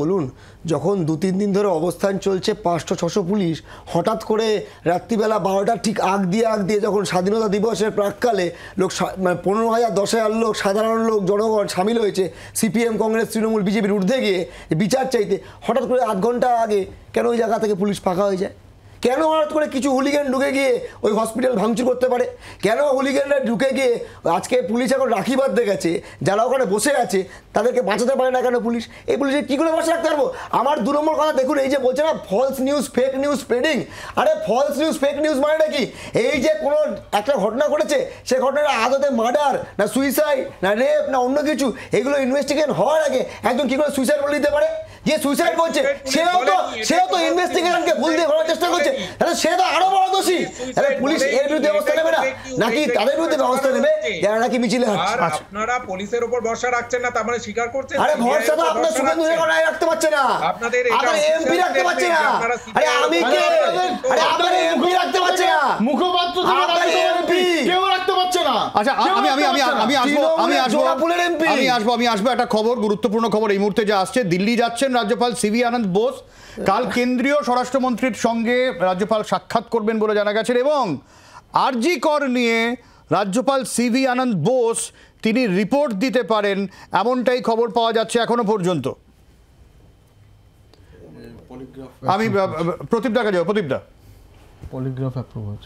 বলুন যখন দু তিন দিন ধরে অবস্থান চলছে পাঁচশো ছশো পুলিশ হঠাৎ করে রাত্রিবেলা বারোটার ঠিক আগ দিয়ে আগ দিয়ে যখন স্বাধীনতা দিবসের প্রাককালে লোক মানে পনেরো হাজার দশ হাজার লোক সাধারণ লোক জনগণ সামিল হয়েছে সিপিএম কংগ্রেস তৃণমূল বিজেপির ঊর্ধ্বে গিয়ে বিচার চাইতে হঠাৎ করে আধ ঘন্টা আগে কেন ওই জায়গা থেকে পুলিশ ফাঁকা হয়ে যায় কেন হঠাৎ করে কিছু হুলিগান ঢুকে গিয়ে ওই হসপিটাল ভাঙচুর করতে পারে কেন হুলিগানরা ঢুকে গিয়ে আজকে পুলিশ এখন রাখি বাঁধতে গেছে যারা ওখানে বসে আছে তাদেরকে বাঁচাতে পারে না কেন পুলিশ এই পুলিশে কী করে বসে রাখতে পারবো আমার দু নম্বর কথা দেখুন এই যে বলছে না false news fake news spreading আরে ফলস নিউজ ফেক নিউজ মানে নাকি এই যে কোনো একটা ঘটনা ঘটেছে সে ঘটনাটা আদতে মার্ডার না সুইসাইড না রেপ না অন্য কিছু এগুলো ইনভেস্টিগেশন হওয়ার আগে একজন কী করে সুইসাইড বলে দিতে পারে যে সুইসাইড করছে সেও তো সেও তো ইনভেস্টিগেশনকে ভুল দিয়ে করার চেষ্টা করছে তাহলে সে তো আরো বড় দোষী তাহলে পুলিশ এর বিরুদ্ধে ব্যবস্থা নেবে না নাকি তাদের বিরুদ্ধে ব্যবস্থা নেবে যারা নাকি মিছিলে আচ্ছা। আপনারা পুলিশের উপর ভরসা রাখছেন না তার মানে স্বীকার করছেন আরে ভরসা তো সুগন্ধ রাখতে না আপনাদের এমপি রাখতে না আরে আমি কে আরে এমপি রাখতে না মুখপাত্র এমপি কেউ রাখতে পারছে না আচ্ছা আমি আমি আমি আমি আসবো আমি আসবো আমি আসবো একটা খবর গুরুত্বপূর্ণ খবর এই মুহূর্তে যে আসছে দিল্লি যাচ্ছেন রাজ্যপাল সিভি আনন্দ বোস কাল কেন্দ্রীয় স্বরাষ্ট্রমন্ত্রীর সঙ্গে রাজ্যপাল সাক্ষাৎ করবেন বলে জানা গেছে এবং আরজি কর নিয়ে রাজ্যপাল সিভি আনন্দ বোস তিনি রিপোর্ট দিতে পারেন এমনটাই খবর পাওয়া যাচ্ছে এখনো পর্যন্ত আমি প্রদীপ দা কাছে প্রদীপ পলিগ্রাফ অ্যাপ্রুভাল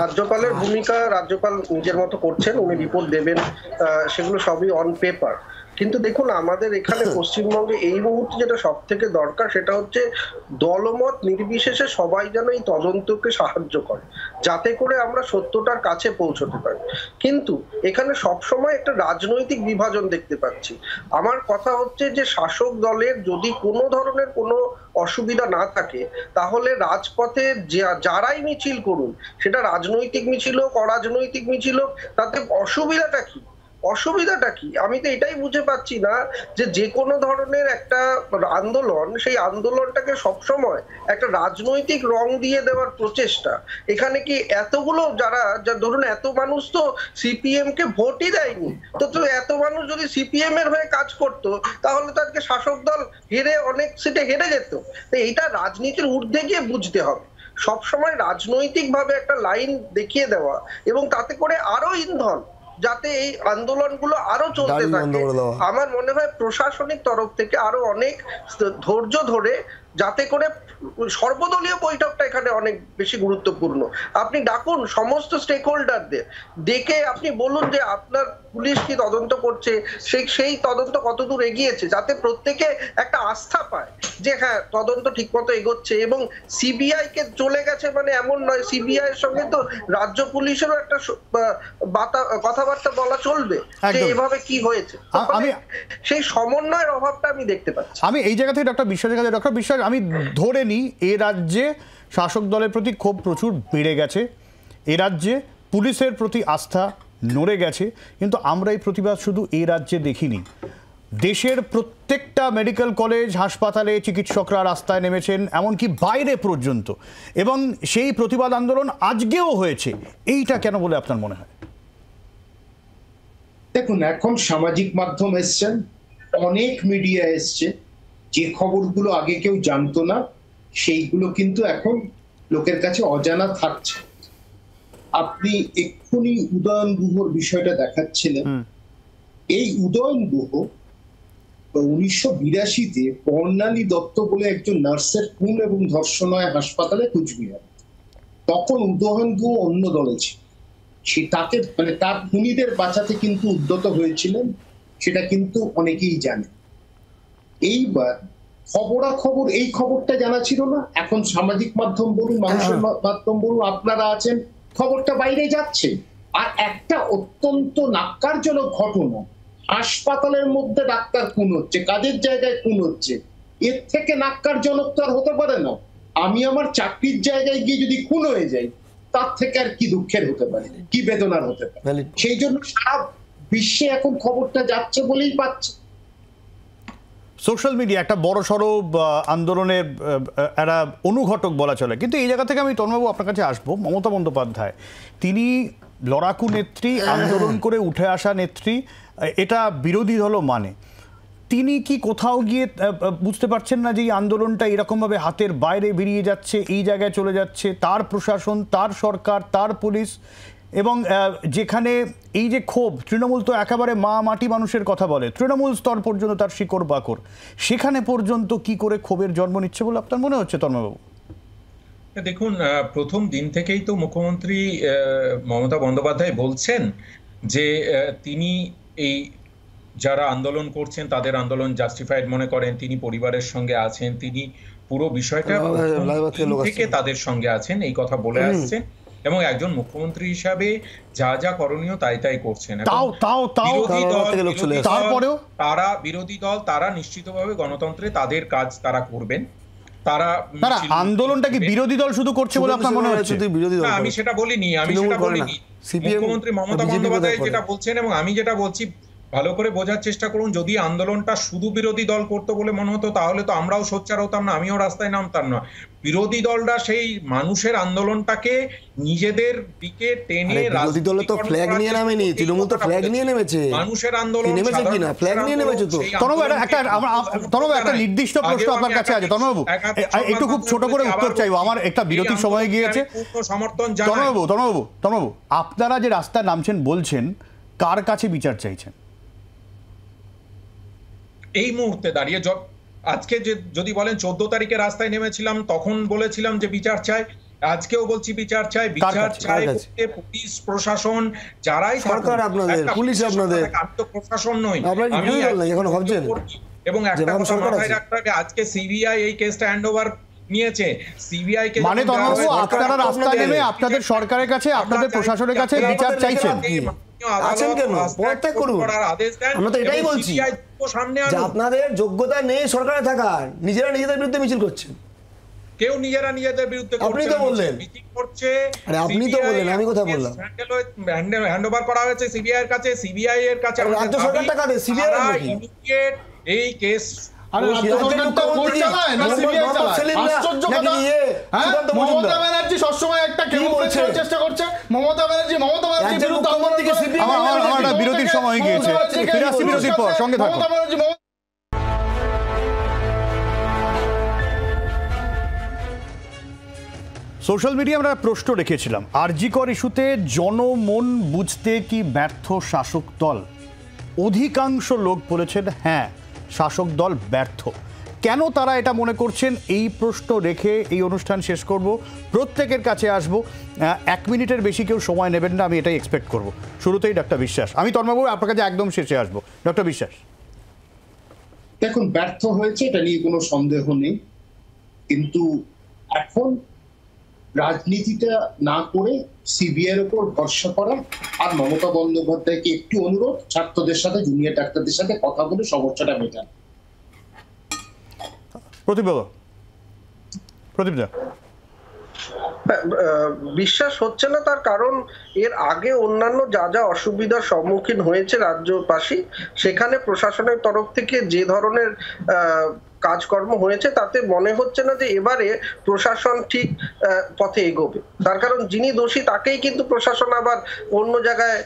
রাজ্যপালের ভূমিকা রাজ্যপাল নিজের মতো করছেন উনি রিপোর্ট দেবেন সেগুলো সবই অন পেপার কিন্তু দেখুন আমাদের এখানে পশ্চিমবঙ্গে এই মুহূর্তে যেটা সব থেকে দরকার সেটা হচ্ছে দলমত নির্বিশেষে সবাই যেন এই তদন্তকে সাহায্য করে যাতে করে আমরা সত্যটার কাছে পৌঁছতে পারি কিন্তু এখানে সবসময় একটা রাজনৈতিক বিভাজন দেখতে পাচ্ছি আমার কথা হচ্ছে যে শাসক দলের যদি কোনো ধরনের কোনো অসুবিধা না থাকে তাহলে রাজপথে যারাই মিছিল করুন সেটা রাজনৈতিক মিছিল হোক অরাজনৈতিক মিছিল হোক তাতে অসুবিধাটা কি অসুবিধাটা কি আমি তো এটাই বুঝে পাচ্ছি না যে যে কোনো ধরনের একটা আন্দোলন সেই আন্দোলনটাকে সবসময় একটা রাজনৈতিক রং দিয়ে দেওয়ার প্রচেষ্টা এখানে কি এতগুলো যারা যা ধরুন এত মানুষ তো সিপিএম কে ভোটই দেয়নি তো তো এত মানুষ যদি সিপিএম এর হয়ে কাজ করত তাহলে তো আজকে শাসক দল হেরে অনেক সিটে হেরে যেত তো এইটা রাজনীতির ঊর্ধ্বে গিয়ে বুঝতে হবে সবসময় রাজনৈতিকভাবে একটা লাইন দেখিয়ে দেওয়া এবং তাতে করে আরো ইন্ধন যাতে এই আন্দোলনগুলো আরো চলতে থাকে আমার মনে হয় প্রশাসনিক তরফ থেকে আরো অনেক ধৈর্য ধরে যাতে করে সর্বদলীয় বৈঠকটা এখানে অনেক বেশি গুরুত্বপূর্ণ আপনি ডাকুন সমস্ত স্টেক হোল্ডারদের ডেকে আপনি বলুন যে আপনার পুলিশ কি তদন্ত করছে সেই সেই তদন্ত কতদূর এগিয়েছে যাতে প্রত্যেকে একটা আস্থা পায় যে হ্যাঁ তদন্ত ঠিকমতো এগোচ্ছে এবং সিবিআই কে চলে গেছে মানে এমন নয় সিবিআই এর সঙ্গে তো রাজ্য পুলিশেরও একটা কথাবার্তা বলা চলবে যে এভাবে কি হয়েছে সেই সমন্বয়ের অভাবটা আমি দেখতে পাচ্ছি আমি এই জায়গা থেকে ডক্টর বিশ্বাস ডক্টর বিশ্বাস আমি ধরে নিই এ রাজ্যে শাসক দলের প্রতি ক্ষোভ প্রচুর বেড়ে গেছে এ রাজ্যে পুলিশের প্রতি আস্থা নড়ে গেছে কিন্তু আমরা এই প্রতিবাদ শুধু এ রাজ্যে দেখিনি দেশের প্রত্যেকটা মেডিকেল কলেজ হাসপাতালে চিকিৎসকরা রাস্তায় নেমেছেন এমনকি বাইরে পর্যন্ত এবং সেই প্রতিবাদ আন্দোলন আজকেও হয়েছে এইটা কেন বলে আপনার মনে হয় দেখুন এখন সামাজিক মাধ্যম এসছেন অনেক মিডিয়া এসছে যে খবরগুলো আগে কেউ জানতো না সেইগুলো কিন্তু এখন লোকের কাছে অজানা থাকছে আপনি এক্ষুনি উদয়ন গুহর বিষয়টা দেখাচ্ছিলেন এই উদয়ন গুহ উনিশশো বিরাশিতে বর্ণালী দত্ত বলে একজন নার্সের খুন এবং ধর্ষণায় হাসপাতালে কুচবিহার তখন উদয়ন গুহ অন্য দলে ছিল সে তাকে মানে তার খুনিদের বাঁচাতে কিন্তু উদ্যত হয়েছিলেন সেটা কিন্তু অনেকেই জানে এইবার খবরাখবর এই খবরটা জানা ছিল না এখন সামাজিক মাধ্যম বলুন হ্যাঁ। মানুষের মাধ্যম বলুন আপনারা আছেন খবরটা বাইরে যাচ্ছে আর একটা অত্যন্ত নাক্কারজনক ঘটনা হাসপাতালের মধ্যে ডাক্তার খুন হচ্ছে কাজের জায়গায় খুন হচ্ছে এর থেকে নাক্কারজনক তো আর হতে পারে না আমি আমার চাকরির জায়গায় গিয়ে যদি খুন হয়ে যাই তার থেকে আর কি দুঃখের হতে পারে কি বেদনার হতে পারে সেই জন্য সারা বিশ্বে এখন খবরটা যাচ্ছে বলেই পাচ্ছে সোশ্যাল মিডিয়া একটা বড় সড়ো আন্দোলনের একটা অনুঘটক বলা চলে কিন্তু এই জায়গা থেকে আমি তন্মবাবু আপনার কাছে আসবো মমতা বন্দ্যোপাধ্যায় তিনি লড়াকু নেত্রী হ্যাঁ। আন্দোলন করে উঠে আসা নেত্রী এটা বিরোধী দলও মানে তিনি কি কোথাও গিয়ে বুঝতে পারছেন না যে এই আন্দোলনটা এরকমভাবে হাতের বাইরে বেরিয়ে যাচ্ছে এই জায়গায় চলে যাচ্ছে তার প্রশাসন তার সরকার তার পুলিশ এবং যেখানে এই যে ক্ষোভ তৃণমূল তো একেবারে মা মাটি মানুষের কথা বলে তৃণমূল স্তর পর্যন্ত তার শিকড় বাকর সেখানে পর্যন্ত কি করে ক্ষোভের জন্ম নিচ্ছে বলে আপনার মনে হচ্ছে তন্ময়বাবু দেখুন প্রথম দিন থেকেই তো মুখ্যমন্ত্রী মমতা বন্দ্যোপাধ্যায় বলছেন যে তিনি এই যারা আন্দোলন করছেন তাদের আন্দোলন জাস্টিফাইড মনে করেন তিনি পরিবারের সঙ্গে আছেন তিনি পুরো বিষয়টা থেকে তাদের সঙ্গে আছেন এই কথা বলে আসছেন এবং একজন মুখ্যমন্ত্রী হিসাবে যা যা করণীয় তাই তাই করছেন তাও তাও তাও বিরোধী দল তারপরেও তারা বিরোধী দল তারা নিশ্চিতভাবে গণতন্ত্রে তাদের কাজ তারা করবেন তারা আন্দোলনটা কি বিরোধী দল শুধু করছে বলে আপনার মনে হচ্ছে আমি সেটা বলিনি আমি সেটা বলিনি মুখ্যমন্ত্রী মমতা বন্দ্যোপাধ্যায় যেটা বলছেন এবং আমি যেটা বলছি ভালো করে বোঝার চেষ্টা করুন যদি আন্দোলনটা শুধু বিরোধী দল করতো বলে মনে হতো তাহলে তো আমরাও সোচ্চার হতাম না আমিও রাস্তায় নামতাম না বিরোধী দলটা সেই মানুষের আন্দোলনটাকে নিজেদের দিকে টেনে বিরোধী দলে তো ফ্ল্যাগ নিয়ে নামেনি তৃণমূল তো ফ্ল্যাগ নিয়ে নেমেছে মানুষের আন্দোলন নেমেছে কি না ফ্ল্যাগ নিয়ে নেমেছে তো তনব একটা তনব একটা নির্দিষ্ট প্রশ্ন আপনার কাছে আছে তনবাবু একটু খুব ছোট করে উত্তর চাইবো আমার একটা বিরতি সময় গিয়েছে সমর্থন তনবাবু তনবাবু তনবাবু আপনারা যে রাস্তায় নামছেন বলছেন কার কাছে বিচার চাইছেন এই মুহূর্তে দাঁড়িয়ে আজকে যে যদি বলেন চোদ্দ তারিখে রাস্তায় নেমেছিলাম তখন বলেছিলাম যে বিচার চাই আজকেও বলছি বিচার চাই বিচার চাই পুলিশ প্রশাসন যারাই সরকার আপনাদের পুলিশ আপনাদের আমি তো প্রশাসন নই আমি এখন ভাবছেন এবং একটা কথা মাথায় রাখতে হবে আজকে সিবিআই এই কেসটা হ্যান্ডওভার নিয়েছে সিবিআই কে মানে আপনারা রাস্তায় নেমে আপনাদের সরকারের কাছে আপনাদের প্রশাসনের কাছে বিচার চাইছেন আছেন কেন পদত্যাগ করুন আমরা তো এটাই বলছি আপনাদের যোগ্যতা নেই সরকারে থাকার নিজেরা নিজেদের বিরুদ্ধে মিছিল করছেন কেউ নিজেরা বিরুদ্ধে করছে আমি কথা বললাম করা হয়েছে সিবিআই এর কাছে সিবিআই এর কাছে এই কেস হ্যাঁ, বিরতির সময় গিয়েছে বিরতির পর সঙ্গে সোশ্যাল মিডিয়া আমরা প্রশ্ন রেখেছিলাম আরজিকর ইস্যুতে জনমন বুঝতে কি ব্যর্থ শাসক দল অধিকাংশ লোক বলেছেন হ্যাঁ শাসক দল ব্যর্থ কেন তারা এটা মনে করছেন এই প্রশ্ন রেখে এই অনুষ্ঠান শেষ করব প্রত্যেকের কাছে আসব এক মিনিটের বেশি কেউ সময় নেবেন না আমি এটাই এক্সপেক্ট করব শুরুতেই ডক্টর বিশ্বাস আমি তন্ময়বাবু আপনার কাছে একদম শেষে আসব ডক্টর বিশ্বাস দেখুন ব্যর্থ হয়েছে এটা নিয়ে কোনো সন্দেহ নেই কিন্তু এখন রাজনীতিটা না করে সিবিআই উপর ভরসা করা আর মমতা বন্দ্যোপাধ্যায়কে একটু অনুরোধ ছাত্রদের সাথে জুনিয়র ডাক্তারদের সাথে কথা বলে সমস্যাটা মেটান বিশ্বাস হচ্ছে না তার কারণ এর আগে অন্যান্য যা যা অসুবিধার সম্মুখীন হয়েছে রাজ্যবাসী সেখানে প্রশাসনের তরফ থেকে যে ধরনের কাজকর্ম হয়েছে তাতে মনে হচ্ছে না যে এবারে প্রশাসন ঠিক পথে এগোবে তার কারণ যিনি দোষী তাকেই কিন্তু প্রশাসন আবার অন্য জায়গায়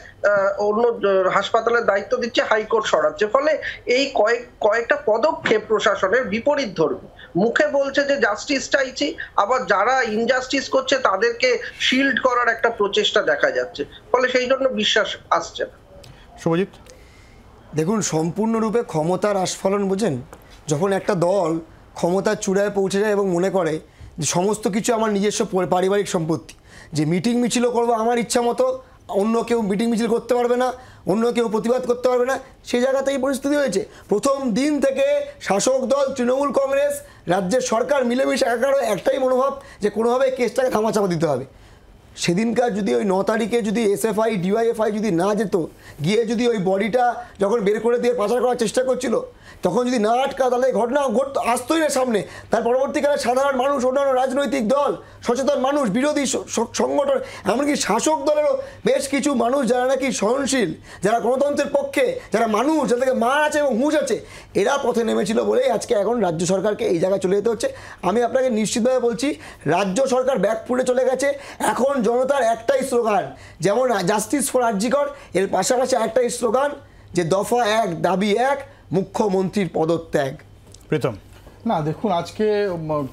অন্য হাসপাতালের দায়িত্ব দিচ্ছে হাইকোর্ট সরাচ্ছে ফলে এই কয়েক কয়েকটা পদক্ষেপ প্রশাসনের বিপরীত ধর্মী মুখে বলছে যে জাস্টিস চাইছি আবার যারা ইনজাস্টিস করছে তাদেরকে শিল্ড করার একটা প্রচেষ্টা দেখা যাচ্ছে ফলে সেই জন্য বিশ্বাস আসছে না শুভজিৎ দেখুন সম্পূর্ণরূপে ক্ষমতার আস্ফলন বোঝেন যখন একটা দল ক্ষমতার চূড়ায় পৌঁছে যায় এবং মনে করে যে সমস্ত কিছু আমার নিজস্ব পারিবারিক সম্পত্তি যে মিটিং মিছিলও করবো আমার ইচ্ছা মতো অন্য কেউ মিটিং মিছিল করতে পারবে না অন্য কেউ প্রতিবাদ করতে পারবে না সেই জায়গাতেই পরিস্থিতি হয়েছে প্রথম দিন থেকে শাসক দল তৃণমূল কংগ্রেস রাজ্যের সরকার মিলেমিশে একাকার একটাই মনোভাব যে কোনোভাবে কেসটাকে থামাচামা দিতে হবে সেদিনকার যদি ওই ন তারিখে যদি এসএফআই ডিওয়াইএফআই যদি না যেত গিয়ে যদি ওই বডিটা যখন বের করে দিয়ে পাচার করার চেষ্টা করছিল তখন যদি না আটকা তাহলে ঘটনা ঘটতো আসতোই না সামনে তার পরবর্তীকালে সাধারণ মানুষ অন্যান্য রাজনৈতিক দল সচেতন মানুষ বিরোধী সংগঠন এমনকি শাসক দলেরও বেশ কিছু মানুষ যারা নাকি সহনশীল যারা গণতন্ত্রের পক্ষে যারা মানুষ যাদেরকে মার আছে এবং হুঁশ আছে এরা পথে নেমেছিল বলেই আজকে এখন রাজ্য সরকারকে এই জায়গায় চলে যেতে হচ্ছে আমি আপনাকে নিশ্চিতভাবে বলছি রাজ্য সরকার ব্যাক ফুটে চলে গেছে এখন জনতার একটাই স্লোগান যেমন জাস্টিস ফর আর্জিকর এর পাশাপাশি একটাই স্লোগান যে দফা এক দাবি এক মুখ্যমন্ত্রীর পদত্যাগ প্রীতম না দেখুন আজকে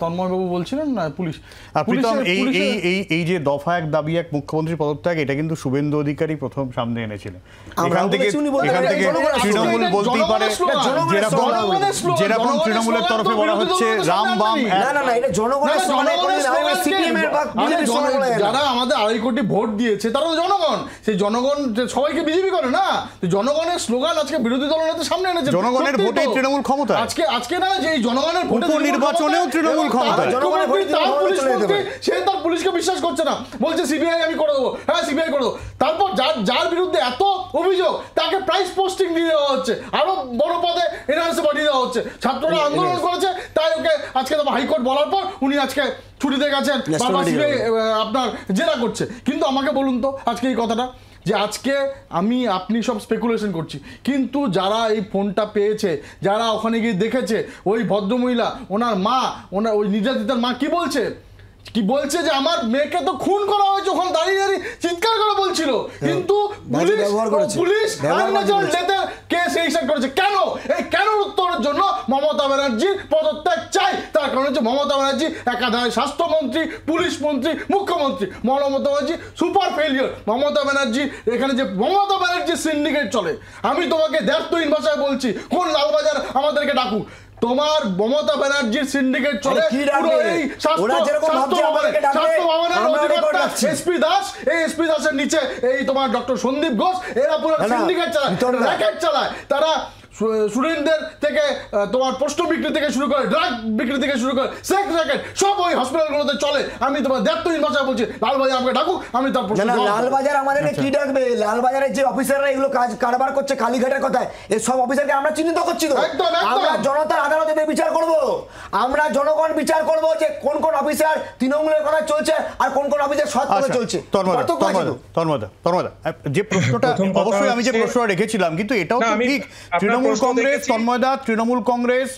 তন্ময়বাবু বলছিলেন না পুলিশ প্রীতম এই এই এই এই যে দফা এক দাবি এক মুখ্যমন্ত্রী পদত্যাগ এটা কিন্তু শুভেন্দু অধিকারী প্রথম সামনে এনেছিলেন এখান থেকে এখান থেকে তৃণমূল বলতেই পারে যেরকম যেরকম তৃণমূলের তরফে বলা হচ্ছে রাম বাম মানে যারা আমাদের আড়াই কোটি ভোট দিয়েছে তারা জনগণ সেই জনগণ সবাইকে বিজেপি করে না জনগণের স্লোগান আজকে বিরোধী দলের সামনে এনেছে জনগণের ভোটে তৃণমূল ক্ষমতা আজকে আজকে না যে জনগণের জনগণের তৃণমূল ক্ষমতা পুলিশকে বিশ্বাস করছে না বলছে সিবিআই আমি করে দেবো হ্যাঁ সিবিআই করে দেবো তারপর যার যার বিরুদ্ধে এত অভিযোগ তাকে প্রাইস পোস্টিং দিয়ে দেওয়া হচ্ছে আরো বড় পদে এনআরএসে পাঠিয়ে দেওয়া হচ্ছে ছাত্ররা আন্দোলন করেছে তাই ওকে আজকে হাইকোর্ট বলার পর উনি আজকে ছুটিতে গেছেন আপনার জেরা করছে কিন্তু আমাকে বলুন তো আজকে এই কথাটা যে আজকে আমি আপনি সব স্পেকুলেশন করছি কিন্তু যারা এই ফোনটা পেয়েছে যারা ওখানে গিয়ে দেখেছে ওই ভদ্রমহিলা ওনার মা ওনার ওই নির্যাতিতার মা কি বলছে কি বলছে যে আমার মেয়েকে তো খুন করা হয়েছে ওখানে দাঁড়িয়ে দাঁড়িয়ে চিৎকার করে বলছিল হ্যাঁ, কিন্তু পুলিশ কেস রেজিস্টার করেছে কেন এই কেন উত্তরের জন্য মমতা পদত্যাগ চাই তার কারণ হচ্ছে মমতা ব্যানার্জি একাধারে স্বাস্থ্যমন্ত্রী পুলিশ মন্ত্রী মুখ্যমন্ত্রী মমতা ব্যানার্জি সুপার ফেলিওর মমতা ব্যানার্জি এখানে যে মমতা ব্যানার্জি সিন্ডিকেট চলে আমি তোমাকে দেড় ইন ভাষায় বলছি কোন লালবাজার আমাদেরকে ডাকুক তোমার মমতা ব্যানার্জির সিন্ডিকেট চলে এসপি দাস এই এসপি দাসের নিচে এই তোমার ডক্টর সন্দীপ ঘোষ এরা পুরো সিন্ডিকেট চালায় চালায় তারা স্টুডেন্টদের থেকে তোমার বিক্রি থেকে শুরু করে ড্রাগ বিক্রি থেকে শুরু করে সেক্স র্যাকেট সব ওই হসপিটালগুলোতে চলে আমি তোমার ভাষা বলছি লালবাজার আমাকে ডাকুক আমি তার লালবাজার আচ্ছা। কি ডাকবে লালবাজারের যে অফিসাররা এগুলো কাজ কারবার করছে কালীঘাটের কথায় এই সব অফিসারকে আমরা চিহ্নিত করছি তো আমরা জনতার আদালতে বিচার করব আমরা জনগণ বিচার করব যে কোন কোন অফিসার তৃণমূলের কথা চলছে আর কোন কোন অফিসার সৎ করে আচ্ছা, চলছে তন্মদা তন্মদা যে প্রশ্নটা অবশ্যই আমি যে প্রশ্নটা রেখেছিলাম কিন্তু এটাও তো ঠিক তৃণমূল তৃণমূল কংগ্রেস তন্ময়দা তৃণমূল কংগ্রেস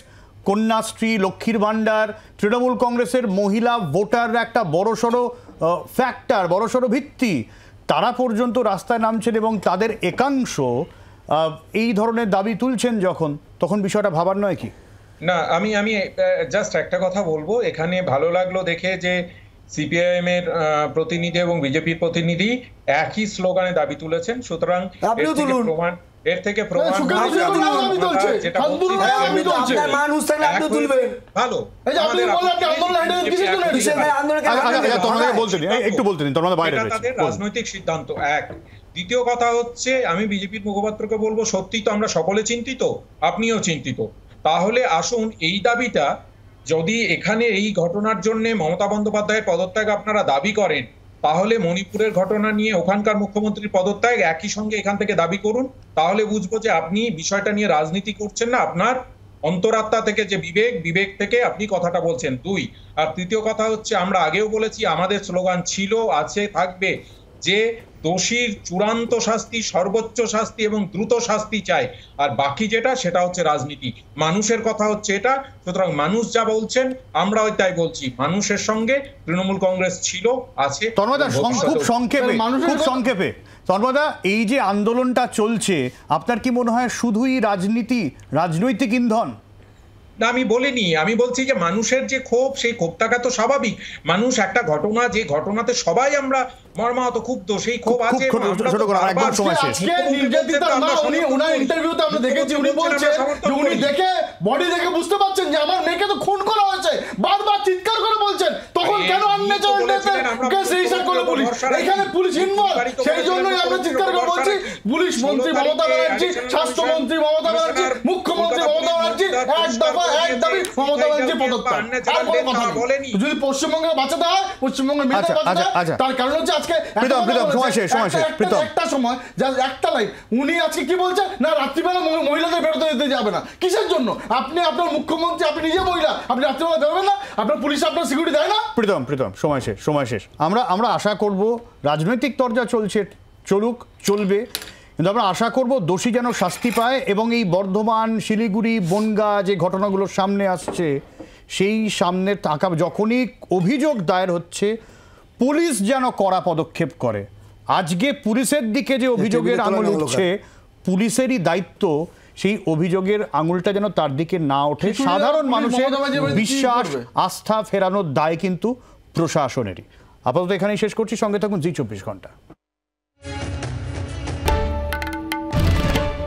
কন্যাশ্রী লক্ষ্মীর ভাণ্ডার তৃণমূল কংগ্রেসের মহিলা ভোটাররা একটা বড়সড় ফ্যাক্টর বড়সড় ভিত্তি তারা পর্যন্ত রাস্তায় নামছেন এবং তাদের একাংশ এই ধরনের দাবি তুলছেন যখন তখন বিষয়টা ভাবার নয় কি না আমি আমি জাস্ট একটা কথা বলবো এখানে ভালো লাগলো দেখে যে সিপিআইএম এর প্রতিনিধি এবং বিজেপির প্রতিনিধি একই স্লোগানে দাবি তুলেছেন সুতরাং প্রমাণ এর থেকে হ্যাঁ, আচ্ছা, আচ্ছা, আচ্ছা, হ্যাঁ। রাজনৈতিক সিদ্ধান্ত এক দ্বিতীয় কথা হচ্ছে আমি বিজেপির মুখপাত্রকে বলবো সত্যি তো আমরা সকলে চিন্তিত আপনিও চিন্তিত তাহলে আসুন এই দাবিটা যদি এখানে এই ঘটনার জন্য মমতা বন্দ্যোপাধ্যায়ের পদত্যাগ আপনারা দাবি করেন তাহলে মণিপুরের ঘটনা নিয়ে ওখানকার মুখ্যমন্ত্রীর পদত্যাগ একই সঙ্গে এখান থেকে দাবি করুন তাহলে বুঝবো যে আপনি বিষয়টা নিয়ে রাজনীতি করছেন না আপনার অন্তরাত্মা থেকে যে বিবেক বিবেক থেকে আপনি কথাটা বলছেন দুই আর তৃতীয় কথা হচ্ছে আমরা আগেও বলেছি আমাদের স্লোগান ছিল আছে থাকবে যে দোষীর চূড়ান্ত শাস্তি সর্বোচ্চ শাস্তি এবং দ্রুত শাস্তি চায় আর বাকি যেটা সেটা হচ্ছে রাজনীতি মানুষের কথা হচ্ছে এটা সুতরাং মানুষ যা বলছেন আমরা ওই তাই বলছি মানুষের সঙ্গে তৃণমূল কংগ্রেস ছিল আছে খুব সংক্ষেপে খুব সংক্ষেপে তন্মদা এই যে আন্দোলনটা চলছে আপনার কি মনে হয় শুধুই রাজনীতি রাজনৈতিক ইন্ধন না আমি বলিনি আমি বলছি যে মানুষের যে ক্ষোভ সেই ক্ষোভ থাকা তো স্বাভাবিক মানুষ একটা ঘটনা যে ঘটনাতে সবাই আমরা মর্মাহত ক্ষুব্ধ সেই ক্ষোভ আছে ইন্টারভিউতে বডি দেখে বুঝতে পারছেন যে আমার মেয়েকে তো খুন করা হয়েছে বারবার চিৎকার করে বলছেন তখন কেন আনন্যাচারাল এখানে পুলিশ সেই জন্যই আমরা চিৎকার করে বলছি পুলিশ মন্ত্রী মমতা ব্যানার্জি স্বাস্থ্যমন্ত্রী মমতা ব্যানার্জি রাত্রিবেলা মহিলাদের বেরোতে দিতে যাবে না কিসের জন্য আপনি আপনার মুখ্যমন্ত্রী আপনি নিজে মহিলা আপনি রাত্রিবেলা না আপনার পুলিশ আপনার সিকিউরিটি দেয় না প্রীতম প্রীতম সময় শেষ সময় শেষ আমরা আমরা আশা করব রাজনৈতিক দরজা চলছে চলুক চলবে কিন্তু আমরা আশা করব দোষী যেন শাস্তি পায় এবং এই বর্ধমান শিলিগুড়ি বনগা যে ঘটনাগুলোর সামনে আসছে সেই সামনে টাকা যখনই অভিযোগ দায়ের হচ্ছে পুলিশ যেন কড়া পদক্ষেপ করে আজকে পুলিশের দিকে যে অভিযোগের আঙুল উঠছে পুলিশেরই দায়িত্ব সেই অভিযোগের আঙুলটা যেন তার দিকে না ওঠে সাধারণ মানুষের বিশ্বাস আস্থা ফেরানোর দায় কিন্তু প্রশাসনেরই আপাতত এখানেই শেষ করছি সঙ্গে থাকুন জি চব্বিশ ঘন্টা